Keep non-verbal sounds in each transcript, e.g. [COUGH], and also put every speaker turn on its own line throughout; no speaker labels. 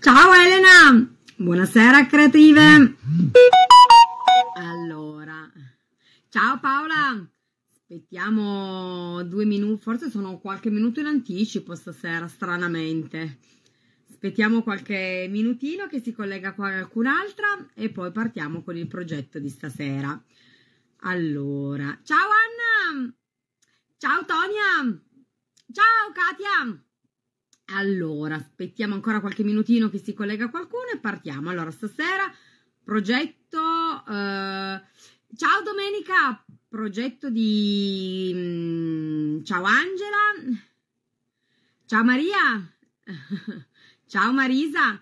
Ciao Elena, buonasera creative. Mm. aspettiamo due minuti, forse sono qualche minuto in anticipo stasera, stranamente. Aspettiamo qualche minutino che si collega qualcun'altra e poi partiamo con il progetto di stasera. Allora, ciao Anna! Ciao Tonia! Ciao Katia! Allora, aspettiamo ancora qualche minutino che si collega qualcuno e partiamo. Allora, stasera progetto... Eh... Ciao Domenica! progetto di... Mm, ciao Angela, ciao Maria, [LAUGHS] ciao Marisa.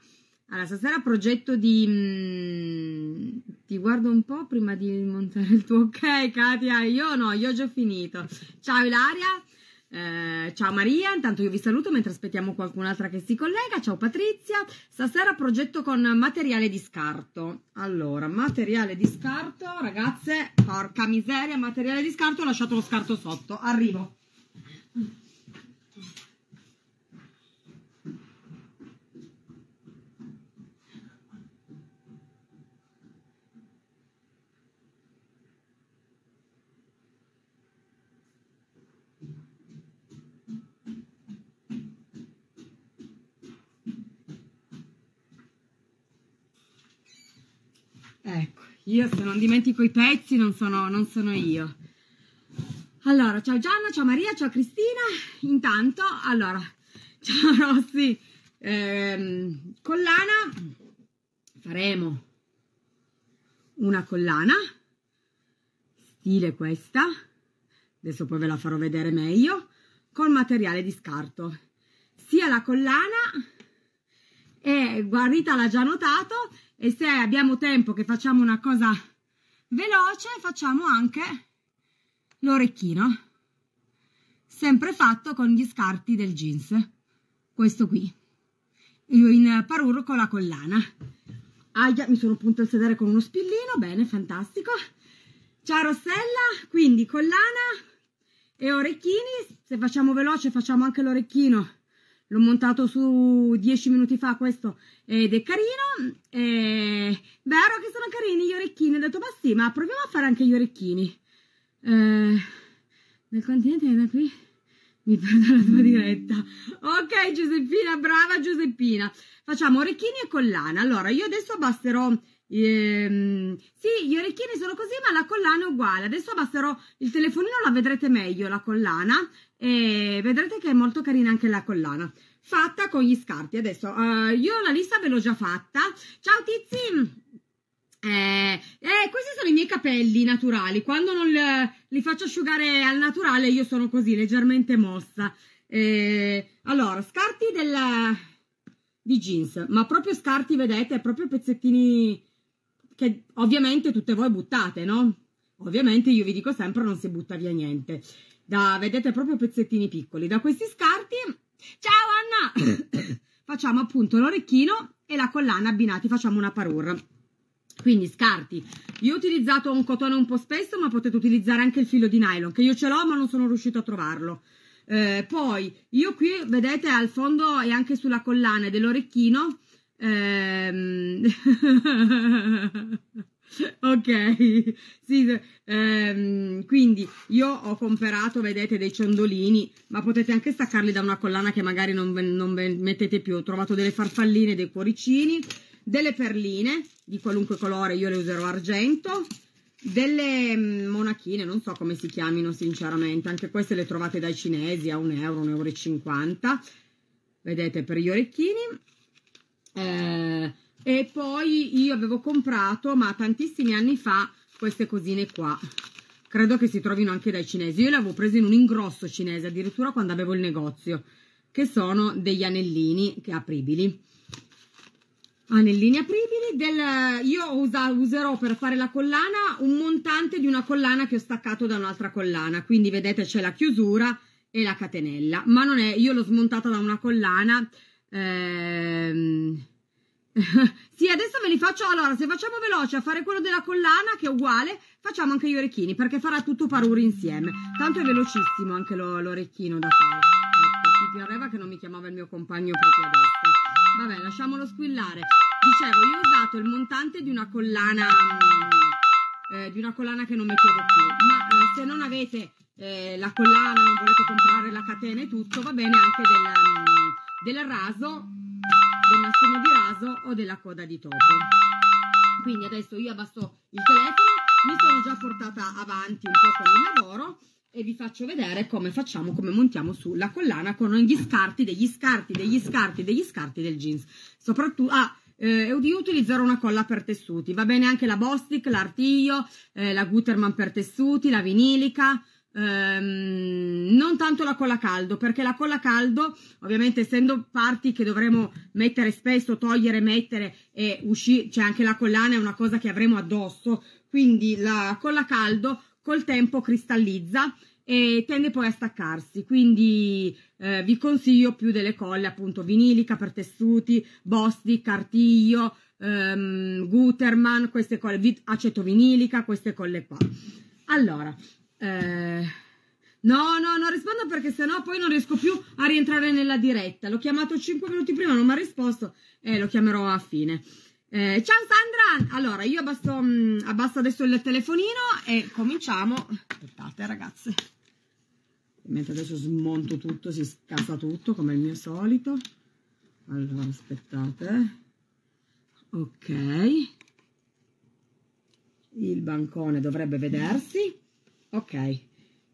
Allora, stasera progetto di... Mm, ti guardo un po' prima di montare il tuo ok, Katia. Io no, io ho già finito. Ciao Ilaria. Eh, ciao Maria, intanto io vi saluto mentre aspettiamo qualcun'altra che si collega. Ciao Patrizia, stasera progetto con materiale di scarto. Allora, materiale di scarto, ragazze, porca miseria, materiale di scarto, ho lasciato lo scarto sotto. Arrivo. Ecco, io se non dimentico i pezzi non sono, non sono io. Allora, ciao Gianna, ciao Maria, ciao Cristina. Intanto, allora, [LAUGHS] ciao Rossi. Ehm, collana, faremo una collana, stile questa, adesso poi ve la farò vedere meglio, con materiale di scarto. Sia la collana perché Rita l'ha già notato e se abbiamo tempo che facciamo una cosa veloce facciamo anche l'orecchino sempre fatto con gli scarti del jeans questo qui io in paruro con la collana Aia, mi sono punto il sedere con uno spillino bene, fantastico ciao Rossella quindi collana e orecchini se facciamo veloce facciamo anche l'orecchino l'ho montato su dieci minuti fa questo ed è carino, è vero che sono carini gli orecchini, ho detto ma sì, ma proviamo a fare anche gli orecchini. Eh, nel continente da qui mi perdo la tua diretta. Ok Giuseppina, brava Giuseppina. Facciamo orecchini e collana. Allora, io adesso abbasserò Ehm, sì, gli orecchini sono così, ma la collana è uguale. Adesso abbasserò il telefonino, la vedrete meglio la collana e vedrete che è molto carina anche la collana. Fatta con gli scarti. Adesso uh, io la lista ve l'ho già fatta. Ciao tizi! Eh, eh, questi sono i miei capelli naturali. Quando non li faccio asciugare al naturale, io sono così leggermente mossa. Eh, allora, scarti del, di jeans, ma proprio scarti, vedete, proprio pezzettini che ovviamente tutte voi buttate, no? Ovviamente io vi dico sempre non si butta via niente. Da, vedete proprio pezzettini piccoli. Da questi scarti, ciao Anna! [COUGHS] facciamo appunto l'orecchino e la collana abbinati, facciamo una parure. Quindi scarti. Io ho utilizzato un cotone un po' spesso, ma potete utilizzare anche il filo di nylon, che io ce l'ho ma non sono riuscito a trovarlo. Eh, poi io qui vedete al fondo e anche sulla collana dell'orecchino Ehm... [LAUGHS] ok, sì, ehm, quindi io ho comperato, vedete, dei ciondolini, ma potete anche staccarli da una collana che magari non, non mettete più. Ho trovato delle farfalline, dei cuoricini, delle perline di qualunque colore, io le userò argento, delle mm, monachine, non so come si chiamino sinceramente, anche queste le trovate dai cinesi a 1 euro, 1,50 euro, vedete, per gli orecchini eh, e poi io avevo comprato, ma tantissimi anni fa, queste cosine qua. Credo che si trovino anche dai cinesi. Io le avevo prese in un ingrosso cinese, addirittura quando avevo il negozio, che sono degli anellini apribili. Anellini apribili, del, io usa, userò per fare la collana un montante di una collana che ho staccato da un'altra collana, quindi vedete c'è la chiusura e la catenella, ma non è, io l'ho smontata da una collana, Ehm... [LAUGHS] sì, adesso ve li faccio. Allora, se facciamo veloce a fare quello della collana, che è uguale, facciamo anche gli orecchini, perché farà tutto paruri insieme. Tanto è velocissimo anche lo, l'orecchino da fare. Ecco, ti arriva che non mi chiamava il mio compagno proprio adesso. Vabbè, lasciamolo squillare. Dicevo, io ho usato il montante di una collana. Mm, eh, di una collana che non mettevo più. Ma eh, se non avete eh, la collana, non volete comprare la catena e tutto, va bene anche del. Um, del raso, del nastrino di raso o della coda di topo. Quindi adesso io abbasso il telefono, mi sono già portata avanti un po' con il lavoro e vi faccio vedere come facciamo, come montiamo sulla collana con gli scarti, degli scarti, degli scarti, degli scarti del jeans. Soprattutto, ah, eh, di utilizzare una colla per tessuti. Va bene anche la Bostic, l'artiglio, eh, la Guterman per tessuti, la vinilica, Ehm, non tanto la colla caldo, perché la colla caldo, ovviamente essendo parti che dovremo mettere spesso, togliere, mettere e uscire, cioè anche la collana è una cosa che avremo addosso, quindi la colla caldo col tempo cristallizza e tende poi a staccarsi, quindi eh, vi consiglio più delle colle appunto vinilica per tessuti, Bosti, Cartiglio, ehm, Guterman, queste colle, aceto vinilica, queste colle qua. Allora, eh, no, no, non rispondo perché sennò poi non riesco più a rientrare nella diretta. L'ho chiamato 5 minuti prima, non mi ha risposto e eh, lo chiamerò a fine. Eh, ciao Sandra! Allora, io abbasso, mh, mm, abbasso adesso il telefonino e cominciamo. Aspettate ragazze. Mentre adesso smonto tutto, si scasa tutto come il mio solito. Allora, aspettate. Ok. Il bancone dovrebbe vedersi ok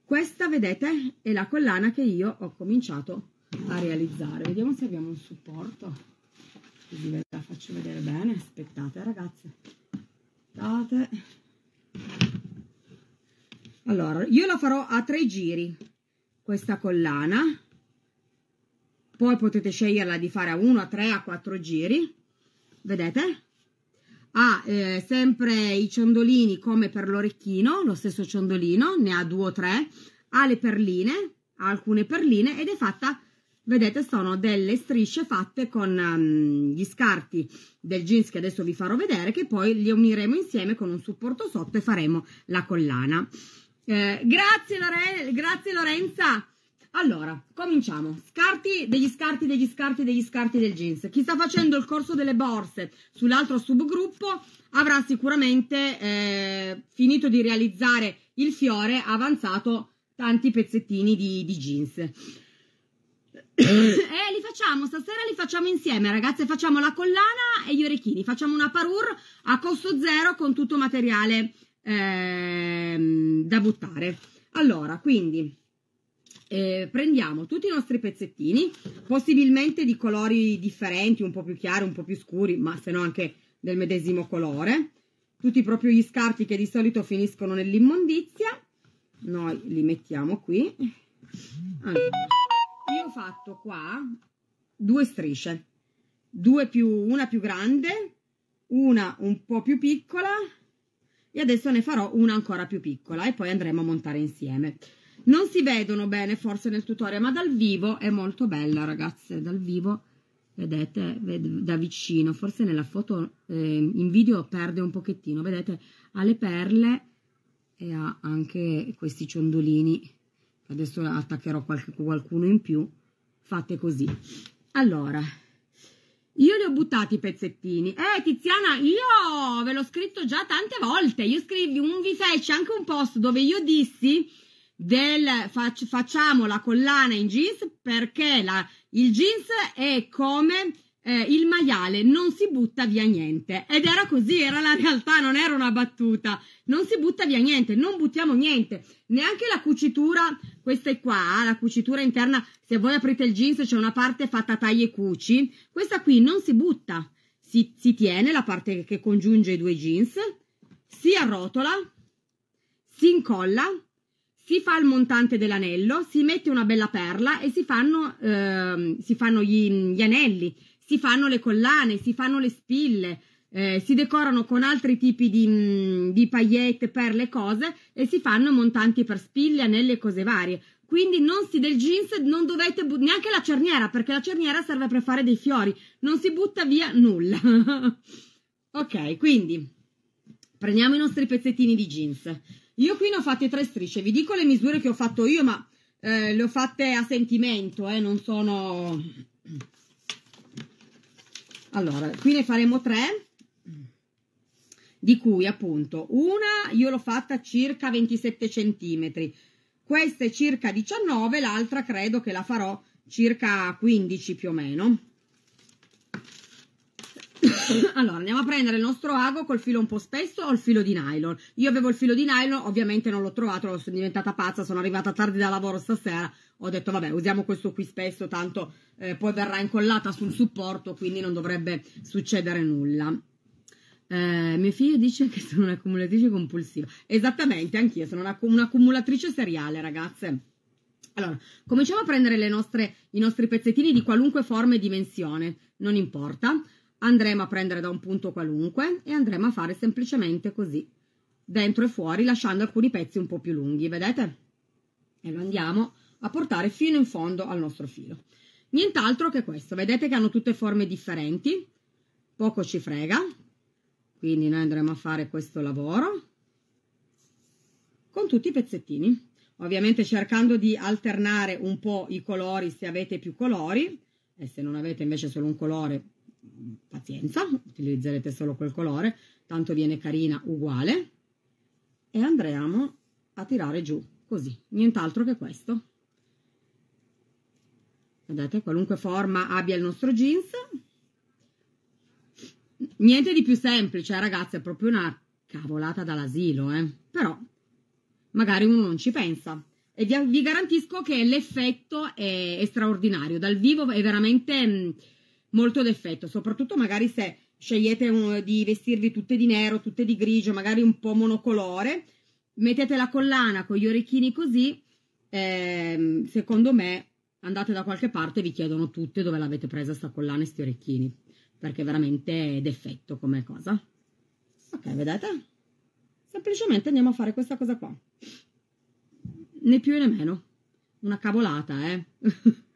questa vedete è la collana che io ho cominciato a realizzare vediamo se abbiamo un supporto così ve la faccio vedere bene aspettate ragazze aspettate allora io la farò a tre giri questa collana poi potete sceglierla di fare a 1 a 3 a 4 giri vedete ha eh, sempre i ciondolini come per l'orecchino, lo stesso ciondolino, ne ha due o tre, ha le perline, ha alcune perline ed è fatta, vedete, sono delle strisce fatte con um, gli scarti del jeans che adesso vi farò vedere, che poi li uniremo insieme con un supporto sotto e faremo la collana. Eh, grazie, Lore grazie Lorenza! Allora, cominciamo. Scarti, degli scarti, degli scarti, degli scarti del jeans. Chi sta facendo il corso delle borse sull'altro subgruppo avrà sicuramente eh, finito di realizzare il fiore, avanzato tanti pezzettini di, di jeans. [COUGHS] e eh, li facciamo, stasera li facciamo insieme, ragazze. Facciamo la collana e gli orecchini. Facciamo una parure a costo zero con tutto materiale eh, da buttare. Allora, quindi eh, prendiamo tutti i nostri pezzettini, possibilmente di colori differenti, un po' più chiari, un po' più scuri, ma se no anche del medesimo colore, tutti proprio gli scarti che di solito finiscono nell'immondizia, noi li mettiamo qui. Allora, io ho fatto qua due strisce, due più, una più grande, una un po' più piccola e adesso ne farò una ancora più piccola e poi andremo a montare insieme. Non si vedono bene forse nel tutorial, ma dal vivo è molto bella, ragazze. Dal vivo, vedete, da vicino. Forse nella foto, eh, in video perde un pochettino. Vedete, ha le perle e ha anche questi ciondolini. Adesso attaccherò qualche, qualcuno in più. Fate così. Allora, io li ho buttati i pezzettini. Eh, Tiziana, io ve l'ho scritto già tante volte. Io scrivi un vi feci anche un post dove io dissi del fac, facciamo la collana in jeans perché la, il jeans è come eh, il maiale non si butta via niente. Ed era così, era la realtà, non era una battuta. Non si butta via niente, non buttiamo niente. Neanche la cucitura, questa è qua, ah, la cucitura interna, se voi aprite il jeans c'è una parte fatta tagli e cuci. Questa qui non si butta, si, si tiene la parte che congiunge i due jeans, si arrotola, si incolla si fa il montante dell'anello, si mette una bella perla e si fanno, eh, si fanno gli, gli, anelli, si fanno le collane, si fanno le spille, eh, si decorano con altri tipi di, di paillette, perle, cose e si fanno montanti per spille, anelli e cose varie. Quindi non si del jeans, non dovete buttare neanche la cerniera, perché la cerniera serve per fare dei fiori, non si butta via nulla. [LAUGHS] ok, quindi prendiamo i nostri pezzettini di jeans. Io qui ne ho fatte tre strisce, vi dico le misure che ho fatto io, ma eh, le ho fatte a sentimento, eh, non sono... Allora, qui ne faremo tre, di cui appunto una io l'ho fatta circa 27 cm, questa è circa 19, l'altra credo che la farò circa 15 più o meno. Allora, andiamo a prendere il nostro ago col filo un po' spesso o il filo di nylon? Io avevo il filo di nylon, ovviamente non l'ho trovato, sono diventata pazza, sono arrivata tardi da lavoro stasera, ho detto vabbè usiamo questo qui spesso, tanto eh, poi verrà incollata sul supporto, quindi non dovrebbe succedere nulla. Eh, mio figlio dice che sono un'accumulatrice compulsiva. Esattamente, anch'io sono un'accumulatrice seriale, ragazze. Allora, cominciamo a prendere nostre, i nostri pezzettini di qualunque forma e dimensione, non importa andremo a prendere da un punto qualunque e andremo a fare semplicemente così, dentro e fuori, lasciando alcuni pezzi un po' più lunghi, vedete? E lo andiamo a portare fino in fondo al nostro filo. Nient'altro che questo, vedete che hanno tutte forme differenti, poco ci frega, quindi noi andremo a fare questo lavoro con tutti i pezzettini, ovviamente cercando di alternare un po' i colori se avete più colori, e se non avete invece solo un colore pazienza, utilizzerete solo quel colore, tanto viene carina uguale, e andremo a tirare giù, così, nient'altro che questo. Vedete, qualunque forma abbia il nostro jeans. Niente di più semplice, eh, ragazzi, è proprio una cavolata dall'asilo, eh. Però magari uno non ci pensa. E vi, garantisco che l'effetto è, è straordinario, dal vivo è veramente... Mh, mm, molto d'effetto, soprattutto magari se scegliete un, di vestirvi tutte di nero, tutte di grigio, magari un po' monocolore, mettete la collana con gli orecchini così, eh, secondo me andate da qualche parte e vi chiedono tutte dove l'avete presa sta collana e sti orecchini, perché veramente è d'effetto come cosa. Ok, vedete? Semplicemente andiamo a fare questa cosa qua. Né più né meno. Una cavolata, eh? [LAUGHS]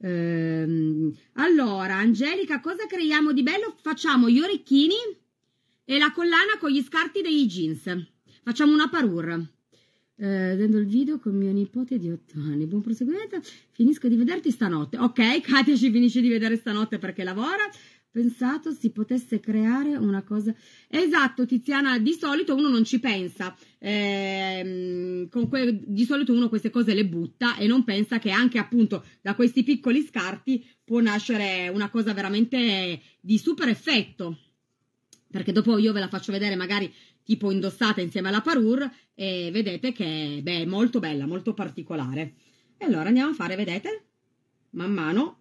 Ehm, allora, Angelica, cosa creiamo di bello? Facciamo gli orecchini e la collana con gli scarti dei jeans. Facciamo una parure. Eh, vedendo il video con mio nipote di 8 anni. Buon proseguimento, finisco di vederti stanotte. Ok, Katia ci finisce di vedere stanotte perché lavora pensato si potesse creare una cosa. Esatto, Tiziana, di solito uno non ci pensa, eh, que... di solito uno queste cose le butta e non pensa che anche appunto da questi piccoli scarti può nascere una cosa veramente di super effetto. Perché dopo io ve la faccio vedere magari tipo indossata insieme alla parure e vedete che beh, è molto bella, molto particolare. E allora andiamo a fare, vedete? Man mano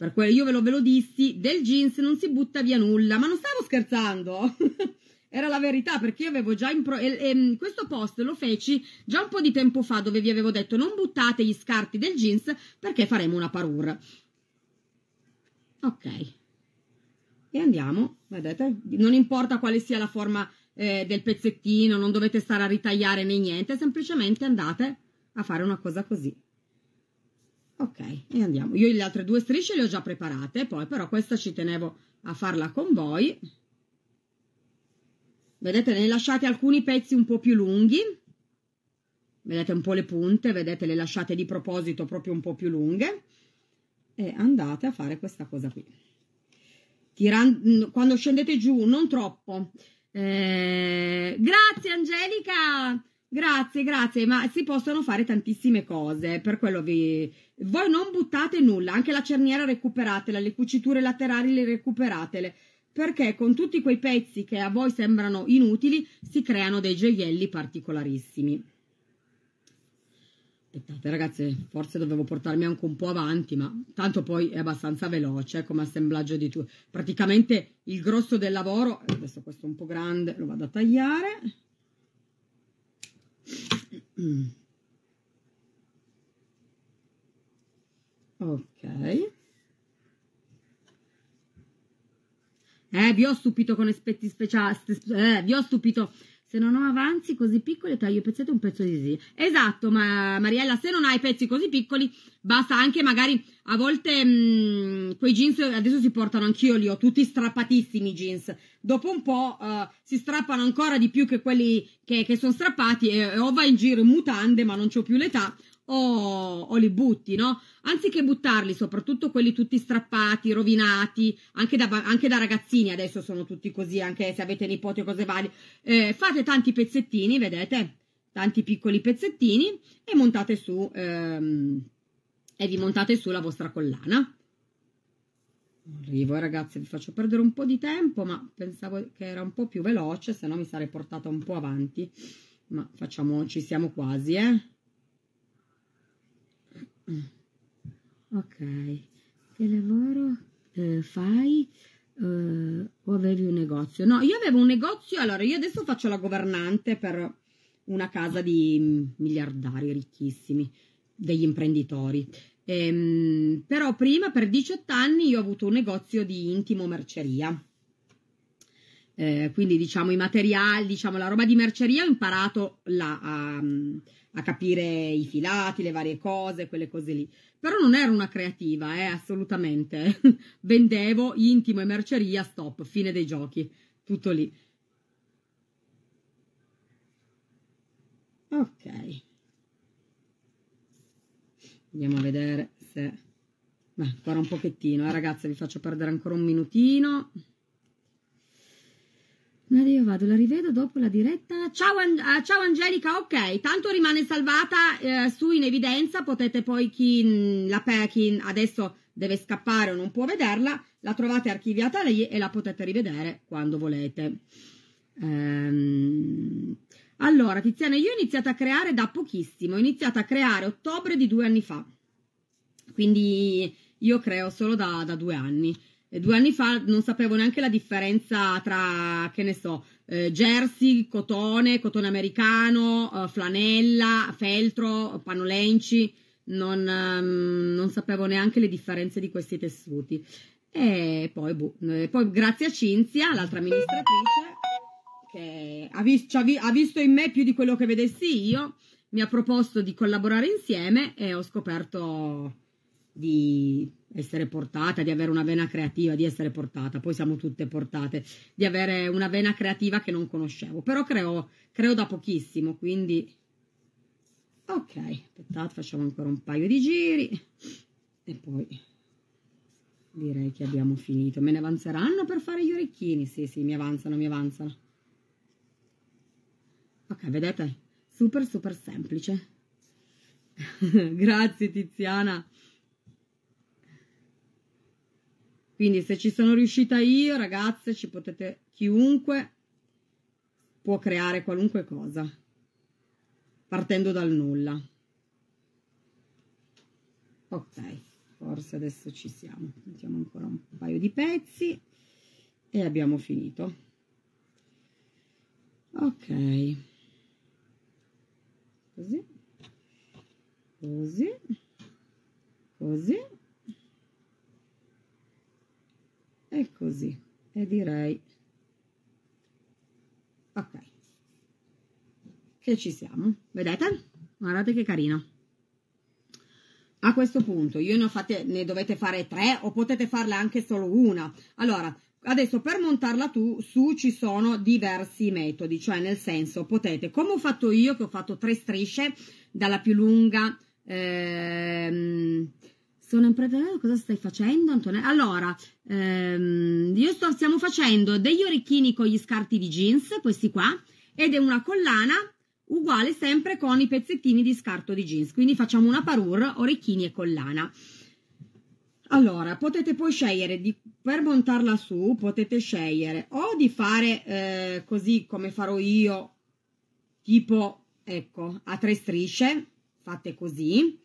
per quello io ve lo, ve lo dissi, del jeans non si butta via nulla, ma non stavo scherzando. [LAUGHS] Era la verità perché io avevo già impro- e, e, mm, questo post lo feci già un po' di tempo fa dove vi avevo detto non buttate gli scarti del jeans perché faremo una parure. Ok. E andiamo, vedete? Non importa quale sia la forma eh, del pezzettino, non dovete stare a ritagliare né niente, semplicemente andate a fare una cosa così. Ok, e andiamo. Io le altre due strisce le ho già preparate, poi però questa ci tenevo a farla con voi. Vedete, ne lasciate alcuni pezzi un po' più lunghi. Vedete un po' le punte, vedete, le lasciate di proposito proprio un po' più lunghe. E andate a fare questa cosa qui. Tirando, mm, quando scendete giù, non troppo. Eh, grazie Angelica! Grazie, grazie, ma si possono fare tantissime cose, per quello vi... Voi non buttate nulla, anche la cerniera recuperatela, le cuciture laterali le recuperatele, perché con tutti quei pezzi che a voi sembrano inutili si creano dei gioielli particolarissimi. Aspettate ragazzi, forse dovevo portarmi anche un po' avanti, ma tanto poi è abbastanza veloce eh, come assemblaggio di tutto. Praticamente il grosso del lavoro, eh, adesso questo è un po' grande, lo vado a tagliare Mm. ok eh vi ho stupito con effetti speciali eh, vi ho stupito se non ho avanzi così piccoli, taglio pezzetto un pezzo di zia. Esatto, ma Mariella, se non hai pezzi così piccoli, basta anche magari a volte mh, mm, quei jeans adesso si portano anch'io li ho tutti strappatissimi i jeans. Dopo un po' uh, si strappano ancora di più che quelli che, che sono strappati e, e o va in giro in mutande, ma non ho più l'età o, o li butti, no? Anziché buttarli, soprattutto quelli tutti strappati, rovinati, anche da, anche da ragazzini adesso sono tutti così, anche se avete nipoti o cose varie, eh, fate tanti pezzettini, vedete? Tanti piccoli pezzettini e montate su, ehm, e vi montate su la vostra collana. Arrivo ragazzi, vi faccio perdere un po' di tempo, ma pensavo che era un po' più veloce, se no mi sarei portata un po' avanti. Ma facciamo, ci siamo quasi, eh. Mm. Ok, che lavoro eh, fai? Eh, o avevi un negozio? No, io avevo un negozio, allora io adesso faccio la governante per una casa di miliardari ricchissimi, degli imprenditori. Ehm, però prima, per 18 anni, io ho avuto un negozio di intimo merceria. Eh, quindi diciamo i materiali, diciamo la roba di merceria ho imparato la, a, a capire i filati, le varie cose, quelle cose lì. Però non ero una creativa, eh, assolutamente. [LAUGHS] Vendevo intimo e merceria, stop, fine dei giochi, tutto lì. Ok. Andiamo a vedere se... Beh, ancora un pochettino, eh, ragazzi, vi faccio perdere ancora un minutino. Allora io vado, la rivedo dopo la diretta. Ciao, uh, ciao Angelica, ok, tanto rimane salvata uh, su in evidenza, potete poi chi, mh, mm, la, chi adesso deve scappare o non può vederla, la trovate archiviata lì e la potete rivedere quando volete. Um, allora, Tiziana, io ho iniziato a creare da pochissimo, ho iniziato a creare ottobre di due anni fa, quindi io creo solo da, da due anni due anni fa non sapevo neanche la differenza tra, che ne so, eh, jersey, cotone, cotone americano, eh, flanella, feltro, panolenci, non, um, non, sapevo neanche le differenze di questi tessuti. E poi, bu, boh, eh, poi grazie a Cinzia, l'altra amministratrice, che ha, vi, ha, vi, ha visto in me più di quello che vedessi io, mi ha proposto di collaborare insieme e ho scoperto di essere portata, di avere una vena creativa, di essere portata, poi siamo tutte portate, di avere una vena creativa che non conoscevo, però creo, creo da pochissimo, quindi ok, aspettate, facciamo ancora un paio di giri e poi direi che abbiamo finito, me ne avanzeranno per fare gli orecchini, sì sì, mi avanzano, mi avanzano. Ok, vedete? Super super semplice. [LAUGHS] Grazie Tiziana. Quindi se ci sono riuscita io, ragazze, ci potete, chiunque può creare qualunque cosa, partendo dal nulla. Ok, forse adesso ci siamo. Mettiamo ancora un paio di pezzi e abbiamo finito. Ok, così, così, così è così e direi ok che ci siamo vedete guardate che carino a questo punto io ne, ho fatte ne dovete fare tre o potete farla anche solo una allora adesso per montarla tu, su ci sono diversi metodi cioè nel senso potete come ho fatto io che ho fatto tre strisce dalla più lunga ehm, sono imprenditore, cosa stai facendo Antonella? Allora, ehm, io sto, stiamo facendo degli orecchini con gli scarti di jeans, questi qua, ed è una collana uguale sempre con i pezzettini di scarto di jeans. Quindi facciamo una parure, orecchini e collana. Allora, potete poi scegliere di, per montarla su, potete scegliere o di fare eh, così come farò io, tipo, ecco, a tre strisce, fate così,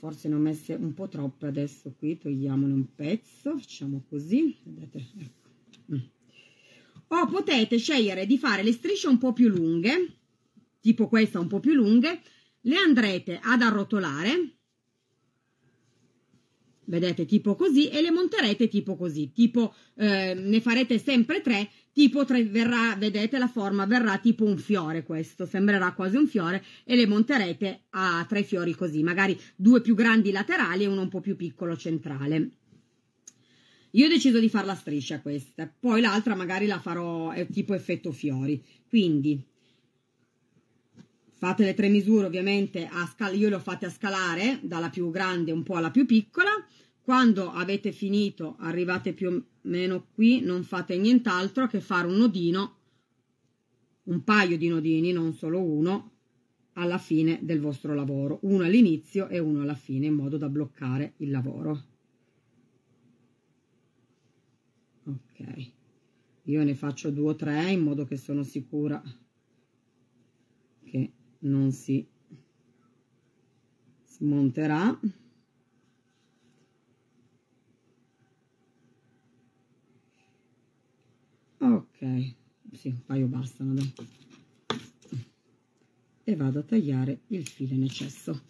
forse ne ho messe un po' troppe adesso qui, togliamone un pezzo, facciamo così, vedete, ecco. Mm. O oh, potete scegliere di fare le strisce un po' più lunghe, tipo questa un po' più lunghe, le andrete ad arrotolare vedete tipo così e le monterete tipo così, tipo eh, ne farete sempre tre, tipo tre verrà, vedete la forma verrà tipo un fiore questo, sembrerà quasi un fiore e le monterete a tre fiori così, magari due più grandi laterali e uno un po' più piccolo centrale. Io ho deciso di farla striscia questa, poi l'altra magari la farò tipo effetto fiori, quindi Fate le tre misure ovviamente, a scala, io le ho fatte a scalare, dalla più grande un po' alla più piccola. Quando avete finito, arrivate più o meno qui, non fate nient'altro che fare un nodino, un paio di nodini, non solo uno, alla fine del vostro lavoro, uno all'inizio e uno alla fine in modo da bloccare il lavoro. Ok, io ne faccio due o tre in modo che sono sicura che non si smonterà ok sì un paio bastano dai. e vado a tagliare il filo in eccesso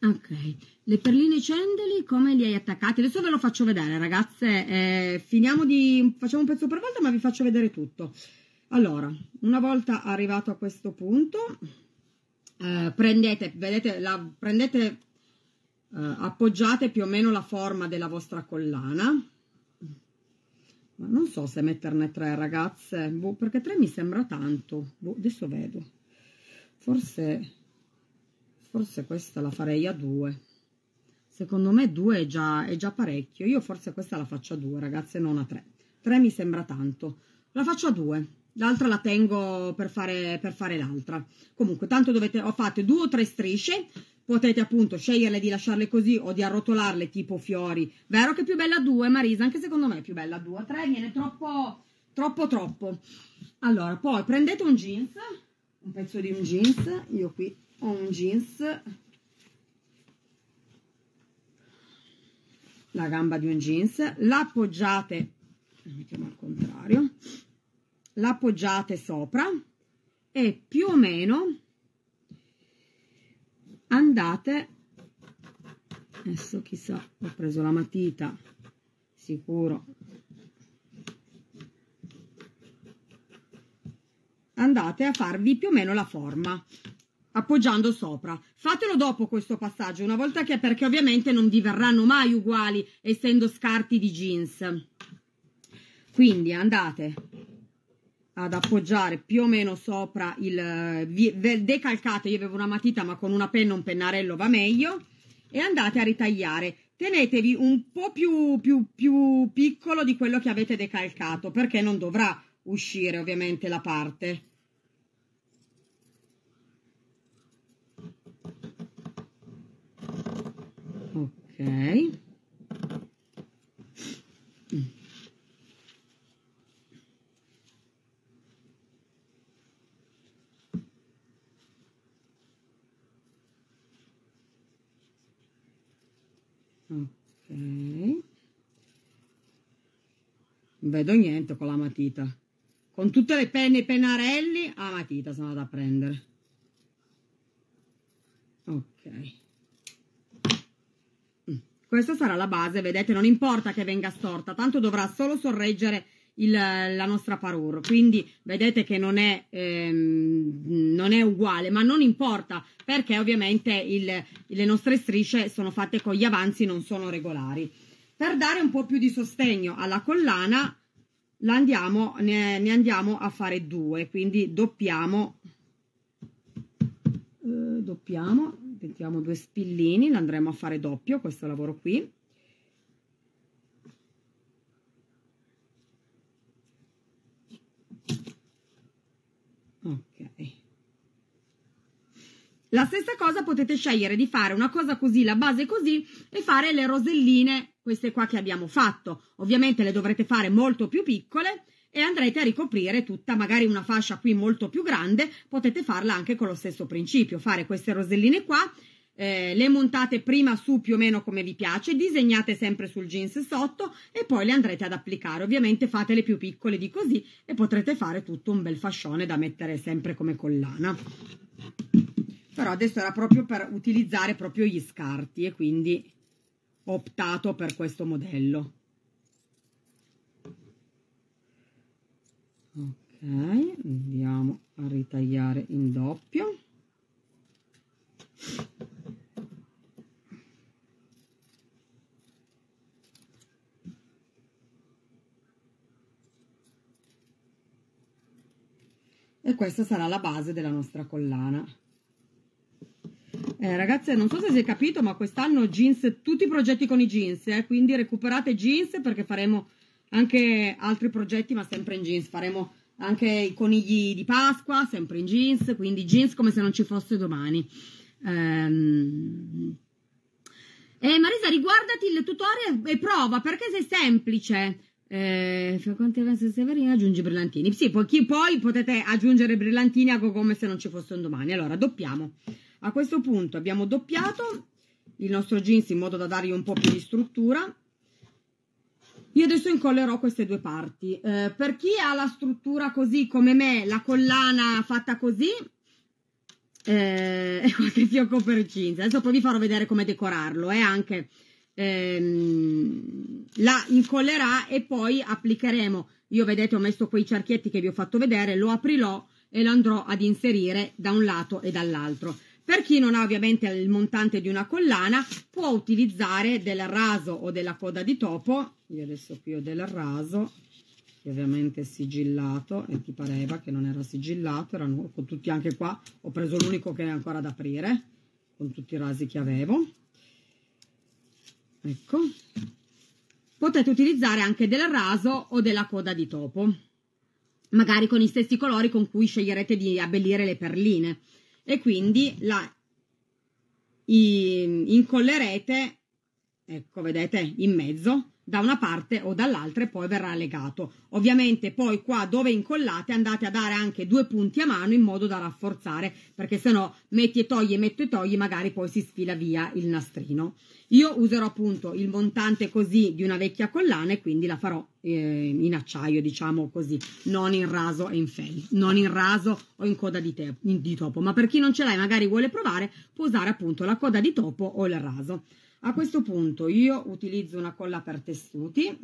ok le perline cendeli come li hai attaccati adesso ve lo faccio vedere ragazze eh, finiamo di facciamo un pezzo per volta ma vi faccio vedere tutto allora una volta arrivato a questo punto eh, prendete, vedete, la, prendete eh, appoggiate più o meno la forma della vostra collana. Ma non so se metterne tre ragazze, boh, perché tre mi sembra tanto. Boh, adesso vedo. Forse, forse questa la farei a due. Secondo me due è già, è già parecchio. Io forse questa la faccio a due, ragazze, non a tre. Tre mi sembra tanto. La faccio a due l'altra la tengo per fare, per fare l'altra. Comunque, tanto dovete, ho fatto due o tre strisce, potete appunto sceglierle di lasciarle così o di arrotolarle tipo fiori. Vero che è più bella a due, Marisa? Anche secondo me è più bella a due. A tre viene troppo, troppo, troppo. Allora, poi prendete un jeans, un pezzo di un jeans, io qui ho un jeans, la gamba di un jeans, l'appoggiate, mettiamo al contrario, l'appoggiate sopra e più o meno andate adesso chissà ho preso la matita sicuro andate a farvi più o meno la forma appoggiando sopra fatelo dopo questo passaggio una volta che perché ovviamente non diverranno mai uguali essendo scarti di jeans quindi andate ad appoggiare più o meno sopra il eh, decalcato, io avevo una matita ma con una penna un pennarello va meglio e andate a ritagliare tenetevi un po' più, più, più piccolo di quello che avete decalcato perché non dovrà uscire ovviamente la parte ok Mm. non vedo niente con la matita con tutte le penne e pennarelli a matita sono andata a prendere ok mm. questa sarà la base vedete non importa che venga storta tanto dovrà solo sorreggere il, la nostra parola. Quindi vedete che non è, ehm, non è, uguale, ma non importa perché ovviamente il, le nostre strisce sono fatte con gli avanzi, non sono regolari. Per dare un po' più di sostegno alla collana andiamo, ne, ne, andiamo a fare due, quindi doppiamo, eh, doppiamo, mettiamo due spillini, l'andremo a fare doppio questo lavoro qui La stessa cosa potete scegliere di fare una cosa così, la base così e fare le roselline, queste qua che abbiamo fatto. Ovviamente le dovrete fare molto più piccole e andrete a ricoprire tutta magari una fascia qui molto più grande, potete farla anche con lo stesso principio, fare queste roselline qua, eh, le montate prima su più o meno come vi piace, disegnate sempre sul jeans sotto e poi le andrete ad applicare. Ovviamente fatele più piccole di così e potrete fare tutto un bel fascione da mettere sempre come collana però adesso era proprio per utilizzare proprio gli scarti e quindi ho optato per questo modello. Ok, andiamo a ritagliare in doppio. E questa sarà la base della nostra collana. Eh, ragazze, non so se si è capito, ma quest'anno jeans, tutti i progetti con i jeans, eh, quindi recuperate jeans perché faremo anche altri progetti, ma sempre in jeans. Faremo anche i conigli di Pasqua, sempre in jeans, quindi jeans come se non ci fosse domani. Ehm... Eh, Marisa, riguardati il tutorial e prova perché sei semplice. Eh, quanti avanzi Severina aggiungi brillantini. Sì, poi, poi potete aggiungere brillantini a come se non ci fosse un domani. Allora, doppiamo. A questo punto abbiamo doppiato il nostro jeans in modo da dargli un po' più di struttura. Io adesso incollerò queste due parti. Eh, per chi ha la struttura così come me, la collana fatta così, eh, [LAUGHS] qualche fiocco per jeans Adesso poi vi farò vedere come decorarlo, eh, anche ehm, la incollerà e poi applicheremo. Io vedete ho messo quei cerchietti che vi ho fatto vedere, lo aprirò e lo andrò ad inserire da un lato e dall'altro. Per chi non ha ovviamente il montante di una collana, può utilizzare del raso o della coda di topo. Io adesso qui ho del raso, che ovviamente è sigillato, e ti pareva che non era sigillato, erano con tutti anche qua, ho preso l'unico che è ancora da aprire, con tutti i rasi che avevo. Ecco. Potete utilizzare anche del raso o della coda di topo, magari con i stessi colori con cui sceglierete di abbellire le perline e quindi la i, incollerete, ecco vedete, in mezzo da una parte o dall'altra e poi verrà legato. Ovviamente poi qua dove incollate andate a dare anche due punti a mano in modo da rafforzare, perché se no metti e togli, metti e togli, magari poi si sfila via il nastrino. Io userò appunto il montante così di una vecchia collana e quindi la farò eh, in acciaio, diciamo così, non in raso e in felli, non in raso o in coda di, te- di topo, ma per chi non ce l'hai magari vuole provare può usare appunto la coda di topo o il raso. A questo punto io utilizzo una colla per tessuti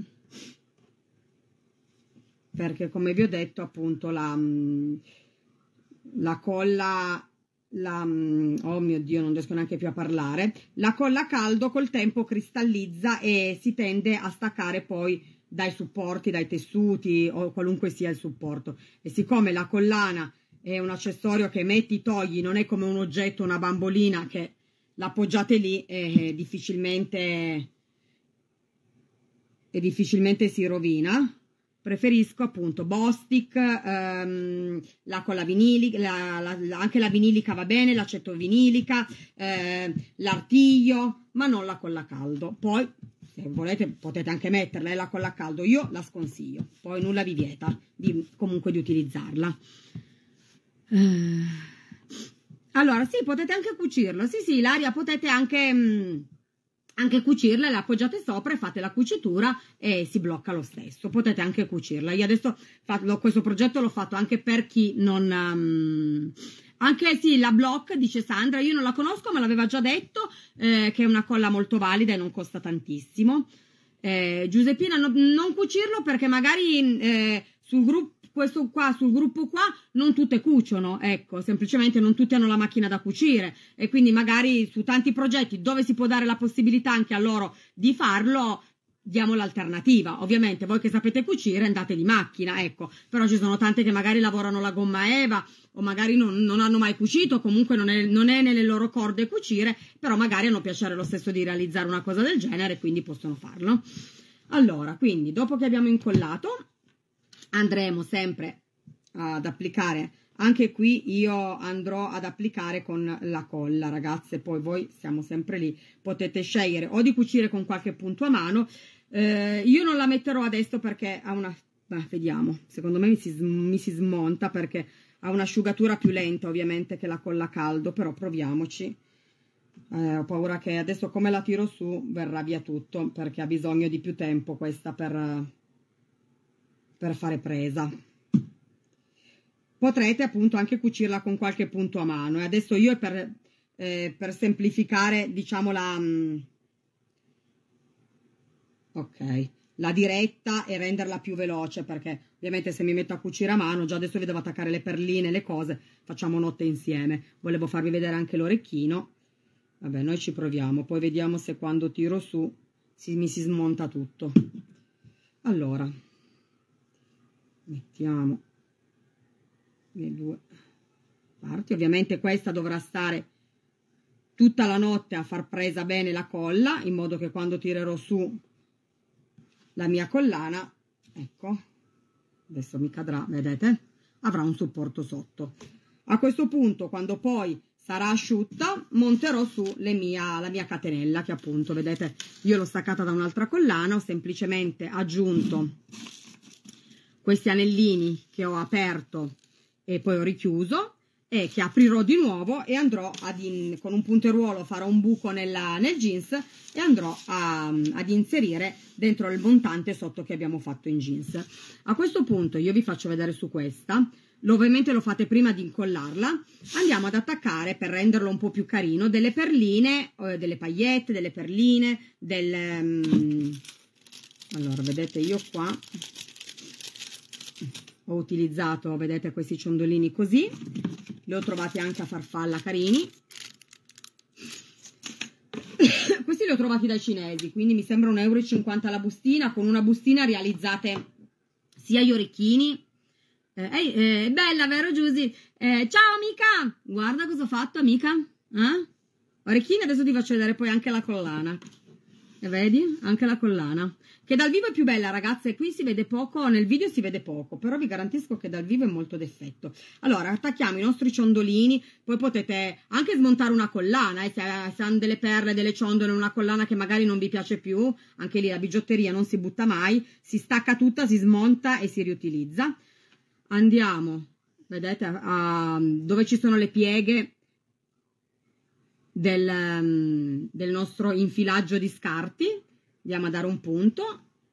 perché come vi ho detto appunto la, mm, la colla la, mm, oh mio dio non riesco neanche più a parlare la colla a caldo col tempo cristallizza e si tende a staccare poi dai supporti, dai tessuti o qualunque sia il supporto e siccome la collana è un accessorio che metti, togli, non è come un oggetto, una bambolina che l'appoggiate lì e difficilmente, e difficilmente si rovina preferisco appunto Bostic, ehm, l'acqua la vinilica, la, la, la, anche la vinilica va bene, l'aceto vinilica, eh, l'artiglio, ma non la colla caldo. Poi, se volete, potete anche metterla, è la colla caldo, io la sconsiglio, poi nulla vi vieta di, comunque di utilizzarla. Uh. Allora, sì, potete anche cucirlo. Sì, sì, l'aria potete anche, mh, mm, anche cucirla, la appoggiate sopra e fate la cucitura e si blocca lo stesso. Potete anche cucirla. Io adesso fatto, questo progetto l'ho fatto anche per chi non... Um, anche sì, la block, dice Sandra, io non la conosco, ma l'aveva già detto, eh, che è una colla molto valida e non costa tantissimo. Eh, Giuseppina, no, non cucirlo perché magari mm, eh, sul gruppo, questo qua, sul gruppo qua, non tutte cuciono, ecco, semplicemente non tutte hanno la macchina da cucire e quindi magari su tanti progetti dove si può dare la possibilità anche a loro di farlo, diamo l'alternativa. Ovviamente voi che sapete cucire andate di macchina, ecco, però ci sono tante che magari lavorano la gomma Eva o magari non, non hanno mai cucito, comunque non è, non è, nelle loro corde cucire, però magari hanno piacere lo stesso di realizzare una cosa del genere, quindi possono farlo. Allora, quindi dopo che abbiamo incollato andremo sempre ad applicare anche qui io andrò ad applicare con la colla ragazze poi voi siamo sempre lì potete scegliere o di cucire con qualche punto a mano eh, io non la metterò adesso perché ha una beh, vediamo secondo me mi si, mi si smonta perché ha un'asciugatura più lenta ovviamente che la colla a caldo però proviamoci eh, ho paura che adesso come la tiro su verrà via tutto perché ha bisogno di più tempo questa per per fare presa. Potrete appunto anche cucirla con qualche punto a mano. E adesso io per, eh, per semplificare diciamo la, mh, mm, okay, la diretta e renderla più veloce perché ovviamente se mi metto a cucire a mano già adesso vi devo attaccare le perline, le cose, facciamo notte insieme. Volevo farvi vedere anche l'orecchino. Vabbè, noi ci proviamo, poi vediamo se quando tiro su si, mi si smonta tutto. Allora, mettiamo le due parti ovviamente questa dovrà stare tutta la notte a far presa bene la colla in modo che quando tirerò su la mia collana ecco adesso mi cadrà vedete avrà un supporto sotto a questo punto quando poi sarà asciutta monterò su mia, la mia catenella che appunto vedete io l'ho staccata da un'altra collana ho semplicemente aggiunto questi anellini che ho aperto e poi ho richiuso e che aprirò di nuovo e andrò ad in, con un punteruolo farò un buco nella, nel jeans e andrò a, ad inserire dentro il montante sotto che abbiamo fatto in jeans a questo punto io vi faccio vedere su questa ovviamente lo fate prima di incollarla andiamo ad attaccare per renderlo un po' più carino delle perline eh, delle pagliette delle perline del um, allora vedete io qua ho utilizzato, vedete, questi ciondolini così, li ho trovati anche a farfalla carini. [COUGHS] questi li ho trovati dai cinesi, quindi mi sembra 1,50 euro la bustina, con una bustina realizzate sia gli orecchini, eh, eh, eh bella, vero Giusy? Eh, ciao amica! Guarda cosa ho fatto, amica. Eh? Orecchini, adesso ti faccio vedere poi anche la collana. Vedi? Anche la collana. Che dal vivo è più bella, ragazze. Qui si vede poco, nel video si vede poco, però vi garantisco che dal vivo è molto d'effetto. Allora, attacchiamo i nostri ciondolini, poi potete anche smontare una collana, eh, se, eh, se hanno delle perle, delle ciondole, una collana che magari non vi piace più, anche lì la bigiotteria non si butta mai, si stacca tutta, si smonta e si riutilizza. Andiamo, vedete, a, dove ci sono le pieghe del, mm, del nostro infilaggio di scarti, andiamo a dare un punto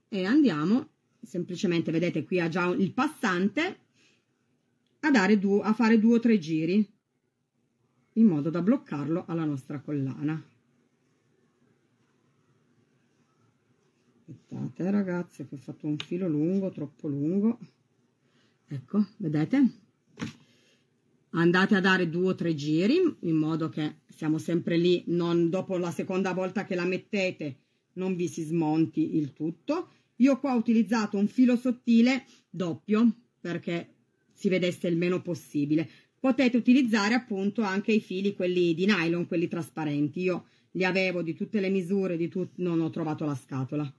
e andiamo semplicemente, vedete qui ha già il passante, a, dare due, a fare due o tre giri in modo da bloccarlo alla nostra collana. Aspettate ragazze che ho fatto un filo lungo, troppo lungo. Ecco, vedete? andate a dare due o tre giri in modo che siamo sempre lì, non, dopo la seconda volta che la mettete non vi si smonti il tutto. Io qua ho utilizzato un filo sottile doppio perché si vedesse il meno possibile. Potete utilizzare appunto anche i fili, quelli di nylon, quelli trasparenti. Io li avevo di tutte le misure, di tut... non ho trovato la scatola.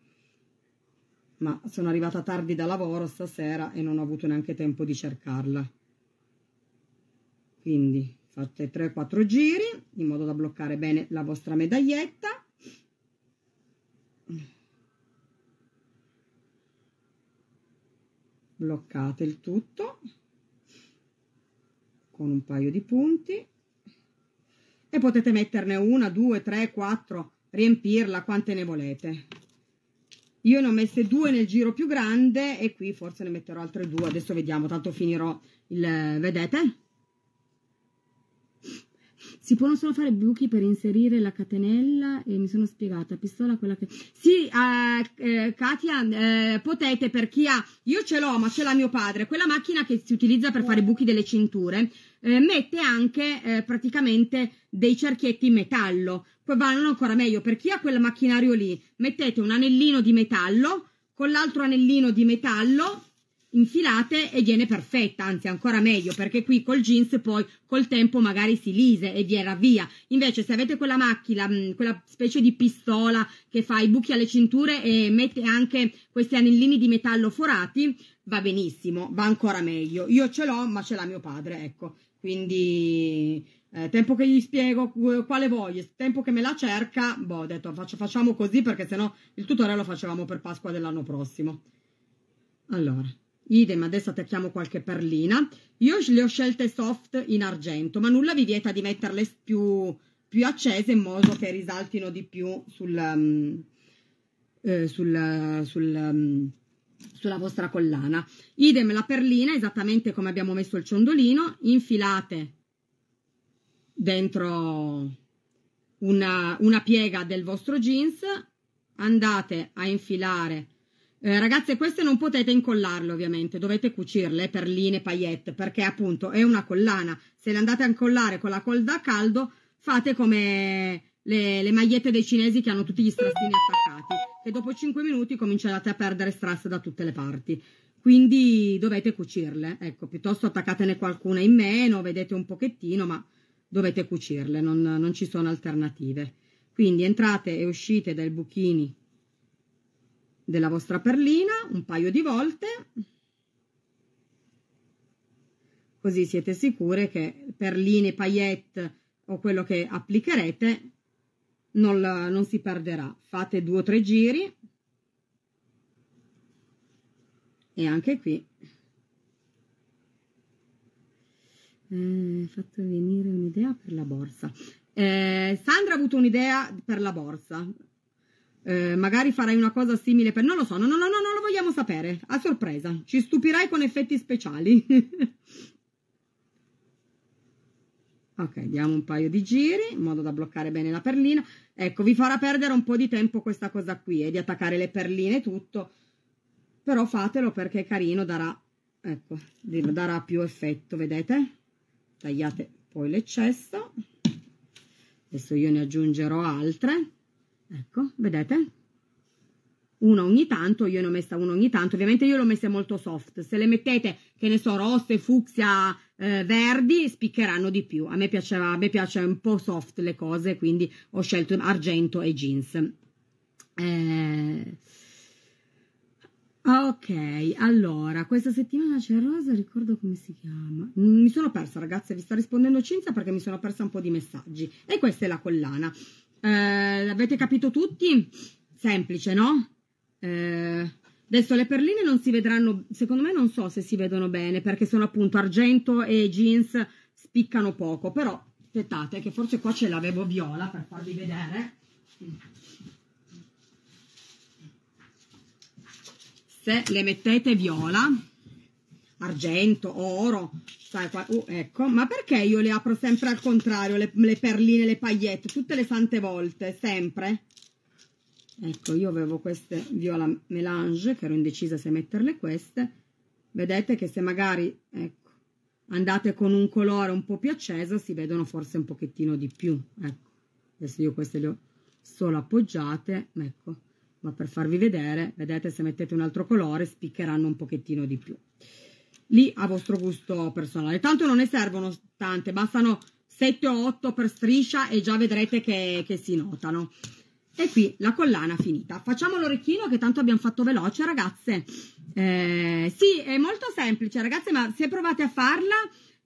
Ma sono arrivata tardi da lavoro stasera e non ho avuto neanche tempo di cercarla quindi fate 3-4 giri in modo da bloccare bene la vostra medaglietta bloccate il tutto con un paio di punti e potete metterne una, due, tre, quattro, riempirla quante ne volete. Io ne ho messe due nel giro più grande e qui forse ne metterò altre due, adesso vediamo, tanto finirò il, vedete? si possono solo fare buchi per inserire la catenella e mi sono spiegata, pistola quella che... Sì, eh, eh, Katia, eh, potete per chi ha... Io ce l'ho, ma ce l'ha mio padre, quella macchina che si utilizza per fare i buchi delle cinture, eh, mette anche eh, praticamente dei cerchietti in metallo. Poi vanno ancora meglio, per chi ha quel macchinario lì, mettete un anellino di metallo con l'altro anellino di metallo infilate e viene perfetta, anzi ancora meglio perché qui col jeans poi col tempo magari si lise e vi era via. Invece se avete quella macchina, mm, quella specie di pistola che fa i buchi alle cinture e mette anche questi anellini di metallo forati, va benissimo, va ancora meglio. Io ce l'ho, ma ce l'ha mio padre, ecco. Quindi eh, tempo che gli spiego quale voglio, tempo che me la cerca, boh, ho detto faccio, facciamo così perché sennò il tutorial lo facevamo per Pasqua dell'anno prossimo. Allora, Idem, adesso attacchiamo qualche perlina. Io le ho scelte soft in argento, ma nulla vi vieta di metterle più, più accese in modo che risaltino di più sul, um, eh, sul, sul, um, sulla vostra collana. Idem la perlina, esattamente come abbiamo messo il ciondolino, infilate dentro una, una piega del vostro jeans, andate a infilare eh, ragazze, queste non potete incollarle ovviamente, dovete cucirle perline, paillette, perché appunto è una collana. Se le andate a incollare con la colda a caldo, fate come le, le magliette dei cinesi che hanno tutti gli strassini attaccati, che dopo 5 minuti cominciate a perdere strass da tutte le parti. Quindi dovete cucirle, ecco, piuttosto attaccatene qualcuna in meno, vedete un pochettino, ma dovete cucirle, non, non ci sono alternative. Quindi entrate e uscite dai buchini della vostra perlina un paio di volte così siete sicure che perline, paillette o quello che applicherete non, non si perderà fate due o tre giri e anche qui eh, fatto venire un'idea per la borsa eh, Sandra ha avuto un'idea per la borsa eh, magari farai una cosa simile per... Non lo so, no, no, no, no, non lo vogliamo sapere. A sorpresa. Ci stupirai con effetti speciali. [LAUGHS] ok, diamo un paio di giri in modo da bloccare bene la perlina. Ecco, vi farà perdere un po' di tempo questa cosa qui e eh, di attaccare le perline e tutto. Però fatelo perché è carino, darà, ecco, darà più effetto, vedete? Tagliate poi l'eccesso. Adesso io ne aggiungerò altre. Ecco, vedete? Una ogni tanto, io ne ho messa una ogni tanto, ovviamente io l'ho messa molto soft, se le mettete, che ne so, rosse, fucsia, eh, verdi, spiccheranno di più. A me piaceva, a me piace un po' soft le cose, quindi ho scelto argento e jeans. Eh... Ok, allora, questa settimana c'è Rosa, ricordo come si chiama. Mi sono persa, ragazze, vi sta rispondendo Cinzia perché mi sono persa un po' di messaggi. E questa è la collana. Eh, l'avete capito tutti? Semplice, no? Eh, adesso le perline non si vedranno, secondo me non so se si vedono bene perché sono appunto argento e jeans spiccano poco, però aspettate che forse qua ce l'avevo viola per farvi vedere. Se le mettete viola argento, oro, sai, qua, uh, ecco, ma perché io le apro sempre al contrario, le, le perline, le pagliette, tutte le sante volte, sempre? Ecco, io avevo queste viola melange, che ero indecisa se metterle queste, vedete che se magari, ecco, andate con un colore un po' più acceso, si vedono forse un pochettino di più, ecco, adesso io queste le ho solo appoggiate, ecco, ma per farvi vedere, vedete se mettete un altro colore, spiccheranno un pochettino di più lì a vostro gusto personale. Tanto non ne servono tante, bastano 7 o 8 per striscia e già vedrete che, che si notano. E qui la collana finita. Facciamo l'orecchino che tanto abbiamo fatto veloce, ragazze. Eh, sì, è molto semplice, ragazze, ma se provate a farla